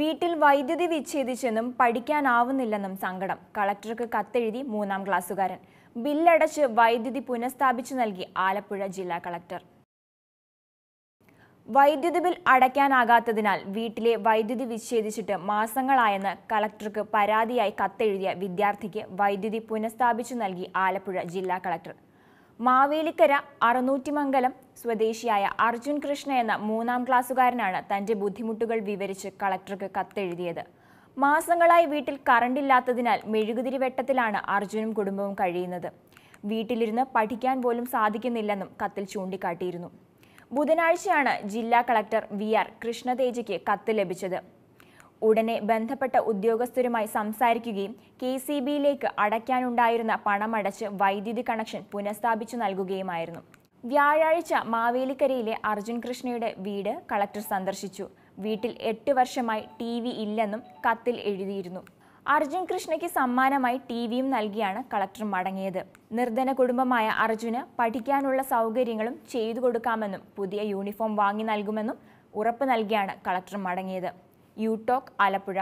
വീട്ടിൽ വൈദ്യുതി വിച്ഛേദിച്ചെന്നും പഠിക്കാനാവുന്നില്ലെന്നും സങ്കടം കളക്ടർക്ക് കത്തെഴുതി മൂന്നാം ക്ലാസ്സുകാരൻ ബില്ലടച്ച് വൈദ്യുതി പുനഃസ്ഥാപിച്ചു നൽകി ആലപ്പുഴ ജില്ലാ കളക്ടർ വൈദ്യുതി ബിൽ അടയ്ക്കാനാകാത്തതിനാൽ വീട്ടിലെ വൈദ്യുതി വിച്ഛേദിച്ചിട്ട് മാസങ്ങളായെന്ന് കളക്ടർക്ക് പരാതിയായി കത്തെഴുതിയ വിദ്യാർത്ഥിക്ക് വൈദ്യുതി പുനഃസ്ഥാപിച്ചു നൽകി ആലപ്പുഴ ജില്ലാ കളക്ടർ മാവേലിക്കര അറുന്നൂറ്റിമംഗലം സ്വദേശിയായ അർജുൻ കൃഷ്ണ എന്ന മൂന്നാം ക്ലാസ്സുകാരനാണ് തന്റെ ബുദ്ധിമുട്ടുകൾ വിവരിച്ച് കളക്ടർക്ക് കത്തെഴുതിയത് മാസങ്ങളായി വീട്ടിൽ കറണ്ട് ഇല്ലാത്തതിനാൽ മെഴുകുതിരി വെട്ടത്തിലാണ് അർജുനും കുടുംബവും കഴിയുന്നത് വീട്ടിലിരുന്ന് പഠിക്കാൻ പോലും സാധിക്കുന്നില്ലെന്നും കത്തിൽ ചൂണ്ടിക്കാട്ടിയിരുന്നു ബുധനാഴ്ചയാണ് ജില്ലാ കളക്ടർ വി ആർ കൃഷ്ണതേജയ്ക്ക് കത്ത് ലഭിച്ചത് ഉടനെ ബന്ധപ്പെട്ട ഉദ്യോഗസ്ഥരുമായി സംസാരിക്കുകയും കെ സി ബിയിലേക്ക് അടയ്ക്കാനുണ്ടായിരുന്ന പണമടച്ച് വൈദ്യുതി കണക്ഷൻ പുനഃസ്ഥാപിച്ചു നൽകുകയുമായിരുന്നു വ്യാഴാഴ്ച മാവേലിക്കരയിലെ അർജുൻ കൃഷ്ണയുടെ വീട് കളക്ടർ സന്ദർശിച്ചു വീട്ടിൽ എട്ട് വർഷമായി ടി വി ഇല്ലെന്നും കത്തിൽ എഴുതിയിരുന്നു അർജുൻ കൃഷ്ണയ്ക്ക് സമ്മാനമായി ടി വിയും നൽകിയാണ് കളക്ടർ മടങ്ങിയത് നിർധന കുടുംബമായ അർജുന് പഠിക്കാനുള്ള സൗകര്യങ്ങളും ചെയ്തു കൊടുക്കാമെന്നും പുതിയ യൂണിഫോം വാങ്ങി നൽകുമെന്നും ഉറപ്പ് നൽകിയാണ് കളക്ടർ മടങ്ങിയത് യൂടോക്ക് ആലപ്പുഴ